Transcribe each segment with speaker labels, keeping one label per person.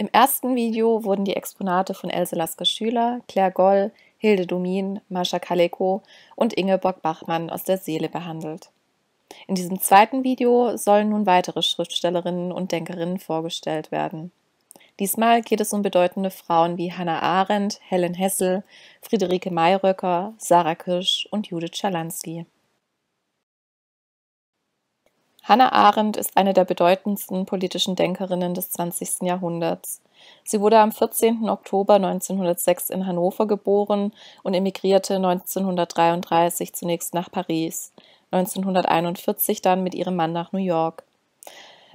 Speaker 1: Im ersten Video wurden die Exponate von Else Lasker Schüler, Claire Goll, Hilde Domin, Mascha Kaleko und Ingeborg Bachmann aus der Seele behandelt. In diesem zweiten Video sollen nun weitere Schriftstellerinnen und Denkerinnen vorgestellt werden. Diesmal geht es um bedeutende Frauen wie Hannah Arendt, Helen Hessel, Friederike Mayröcker, Sarah Kirsch und Judith Schalansky. Hannah Arendt ist eine der bedeutendsten politischen Denkerinnen des 20. Jahrhunderts. Sie wurde am 14. Oktober 1906 in Hannover geboren und emigrierte 1933 zunächst nach Paris, 1941 dann mit ihrem Mann nach New York.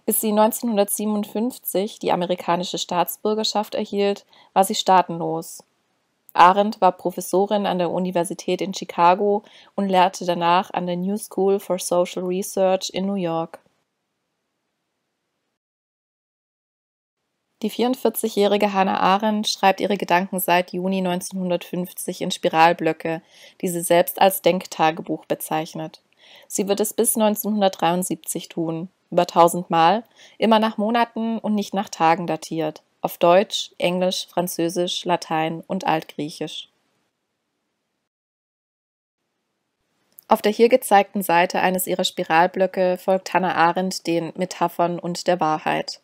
Speaker 1: Bis sie 1957 die amerikanische Staatsbürgerschaft erhielt, war sie staatenlos. Arendt war Professorin an der Universität in Chicago und lehrte danach an der New School for Social Research in New York. Die 44-jährige Hannah Arendt schreibt ihre Gedanken seit Juni 1950 in Spiralblöcke, die sie selbst als Denktagebuch bezeichnet. Sie wird es bis 1973 tun, über 1000 Mal, immer nach Monaten und nicht nach Tagen datiert auf Deutsch, Englisch, Französisch, Latein und Altgriechisch. Auf der hier gezeigten Seite eines ihrer Spiralblöcke folgt Hannah Arendt den Metaphern und der Wahrheit.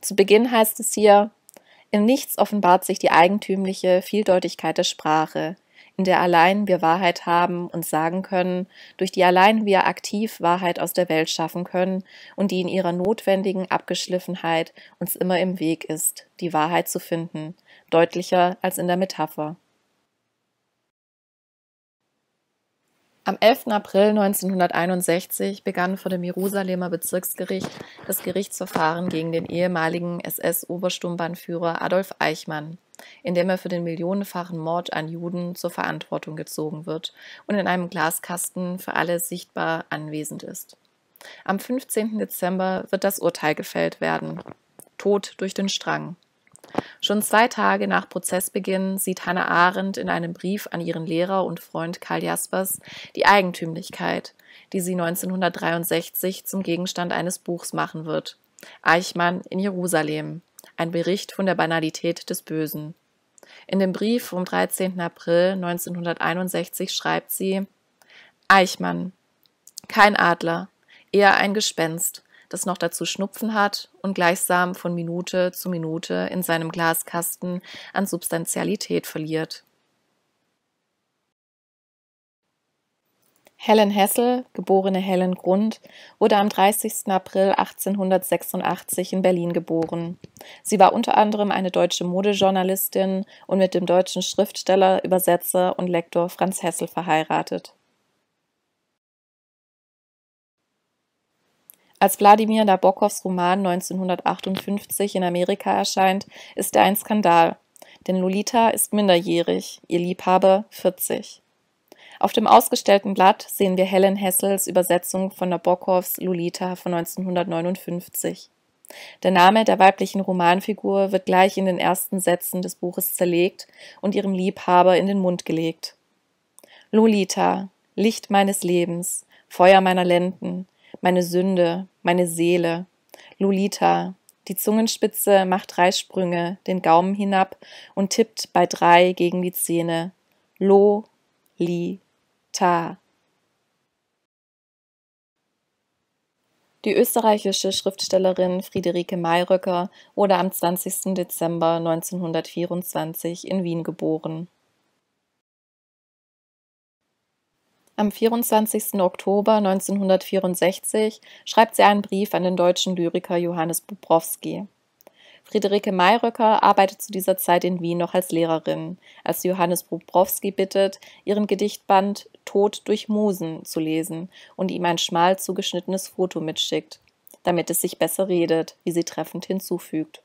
Speaker 1: Zu Beginn heißt es hier, in nichts offenbart sich die eigentümliche Vieldeutigkeit der Sprache, in der allein wir Wahrheit haben und sagen können, durch die allein wir aktiv Wahrheit aus der Welt schaffen können und die in ihrer notwendigen Abgeschliffenheit uns immer im Weg ist, die Wahrheit zu finden, deutlicher als in der Metapher. Am 11. April 1961 begann vor dem Jerusalemer Bezirksgericht das Gerichtsverfahren gegen den ehemaligen ss obersturmbahnführer Adolf Eichmann in dem er für den millionenfachen Mord an Juden zur Verantwortung gezogen wird und in einem Glaskasten für alle sichtbar anwesend ist. Am 15. Dezember wird das Urteil gefällt werden. Tod durch den Strang. Schon zwei Tage nach Prozessbeginn sieht Hannah Arendt in einem Brief an ihren Lehrer und Freund Karl Jaspers die Eigentümlichkeit, die sie 1963 zum Gegenstand eines Buchs machen wird. Eichmann in Jerusalem ein Bericht von der Banalität des Bösen. In dem Brief vom 13. April 1961 schreibt sie Eichmann. Kein Adler, eher ein Gespenst, das noch dazu Schnupfen hat und gleichsam von Minute zu Minute in seinem Glaskasten an Substantialität verliert. Helen Hessel, geborene Helen Grund, wurde am 30. April 1886 in Berlin geboren. Sie war unter anderem eine deutsche Modejournalistin und mit dem deutschen Schriftsteller, Übersetzer und Lektor Franz Hessel verheiratet. Als Wladimir Nabokovs Roman 1958 in Amerika erscheint, ist er ein Skandal, denn Lolita ist minderjährig, ihr Liebhaber 40. Auf dem ausgestellten Blatt sehen wir Helen Hessels Übersetzung von Nabokovs Lolita von 1959. Der Name der weiblichen Romanfigur wird gleich in den ersten Sätzen des Buches zerlegt und ihrem Liebhaber in den Mund gelegt. Lolita, Licht meines Lebens, Feuer meiner Lenden, meine Sünde, meine Seele. Lolita, die Zungenspitze macht drei Sprünge, den Gaumen hinab und tippt bei drei gegen die Zähne. Lo, Li, Ta. Die österreichische Schriftstellerin Friederike Mayröcker wurde am 20. Dezember 1924 in Wien geboren. Am 24. Oktober 1964 schreibt sie einen Brief an den deutschen Lyriker Johannes Bobrowski. Friederike Mayröcker arbeitet zu dieser Zeit in Wien noch als Lehrerin, als Johannes Bobrowski bittet, ihren Gedichtband Tod durch Musen zu lesen und ihm ein schmal zugeschnittenes Foto mitschickt, damit es sich besser redet, wie sie treffend hinzufügt.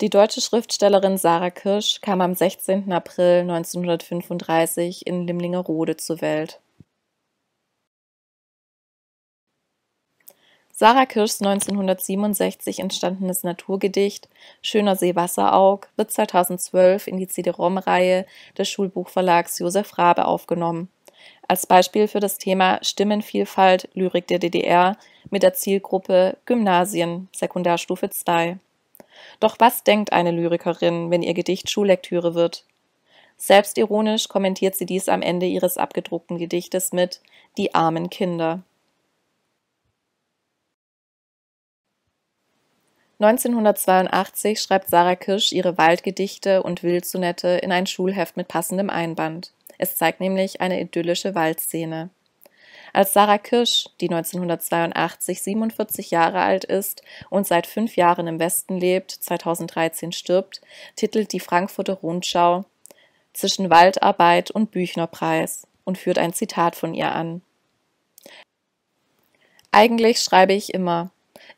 Speaker 1: Die deutsche Schriftstellerin Sarah Kirsch kam am 16. April 1935 in Limlingerode zur Welt. Sarah Kirschs 1967 entstandenes Naturgedicht Schöner See Wasseraug wird 2012 in die CD-ROM-Reihe des Schulbuchverlags Josef Rabe aufgenommen. Als Beispiel für das Thema Stimmenvielfalt Lyrik der DDR mit der Zielgruppe Gymnasien, Sekundarstufe 2. Doch was denkt eine Lyrikerin, wenn ihr Gedicht Schullektüre wird? Selbstironisch kommentiert sie dies am Ende ihres abgedruckten Gedichtes mit Die armen Kinder. 1982 schreibt Sarah Kirsch ihre Waldgedichte und Wildsonette in ein Schulheft mit passendem Einband. Es zeigt nämlich eine idyllische Waldszene. Als Sarah Kirsch, die 1982 47 Jahre alt ist und seit fünf Jahren im Westen lebt, 2013 stirbt, titelt die Frankfurter Rundschau zwischen Waldarbeit und Büchnerpreis und führt ein Zitat von ihr an. Eigentlich schreibe ich immer,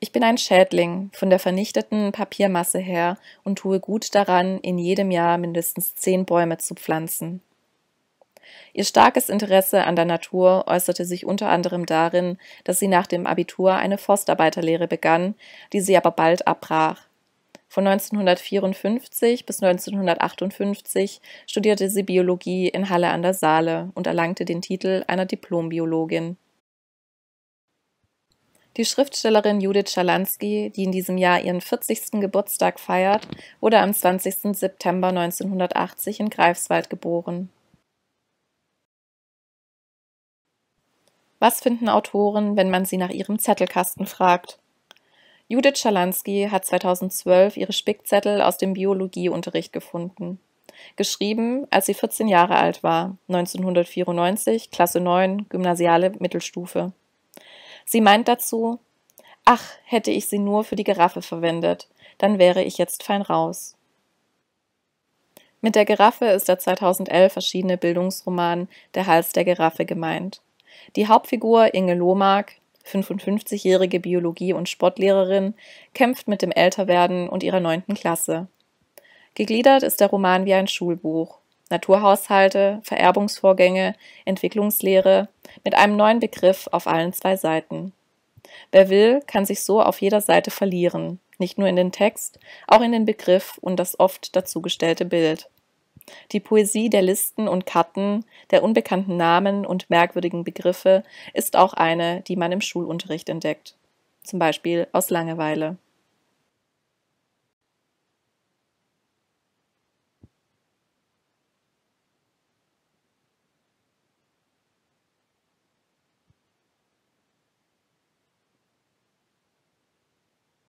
Speaker 1: ich bin ein Schädling von der vernichteten Papiermasse her und tue gut daran, in jedem Jahr mindestens zehn Bäume zu pflanzen. Ihr starkes Interesse an der Natur äußerte sich unter anderem darin, dass sie nach dem Abitur eine Forstarbeiterlehre begann, die sie aber bald abbrach. Von 1954 bis 1958 studierte sie Biologie in Halle an der Saale und erlangte den Titel einer Diplombiologin. Die Schriftstellerin Judith Schalansky, die in diesem Jahr ihren 40. Geburtstag feiert, wurde am 20. September 1980 in Greifswald geboren. Was finden Autoren, wenn man sie nach ihrem Zettelkasten fragt? Judith Schalansky hat 2012 ihre Spickzettel aus dem Biologieunterricht gefunden. Geschrieben, als sie 14 Jahre alt war, 1994, Klasse 9, gymnasiale Mittelstufe. Sie meint dazu, ach, hätte ich sie nur für die Giraffe verwendet, dann wäre ich jetzt fein raus. Mit der Giraffe ist der 2011 verschiedene Bildungsroman Der Hals der Giraffe gemeint. Die Hauptfigur Inge Lohmark, 55-jährige Biologie- und Sportlehrerin, kämpft mit dem Älterwerden und ihrer neunten Klasse. Gegliedert ist der Roman wie ein Schulbuch. Naturhaushalte, Vererbungsvorgänge, Entwicklungslehre mit einem neuen Begriff auf allen zwei Seiten. Wer will, kann sich so auf jeder Seite verlieren, nicht nur in den Text, auch in den Begriff und das oft dazugestellte Bild. Die Poesie der Listen und Karten, der unbekannten Namen und merkwürdigen Begriffe ist auch eine, die man im Schulunterricht entdeckt, zum Beispiel aus Langeweile.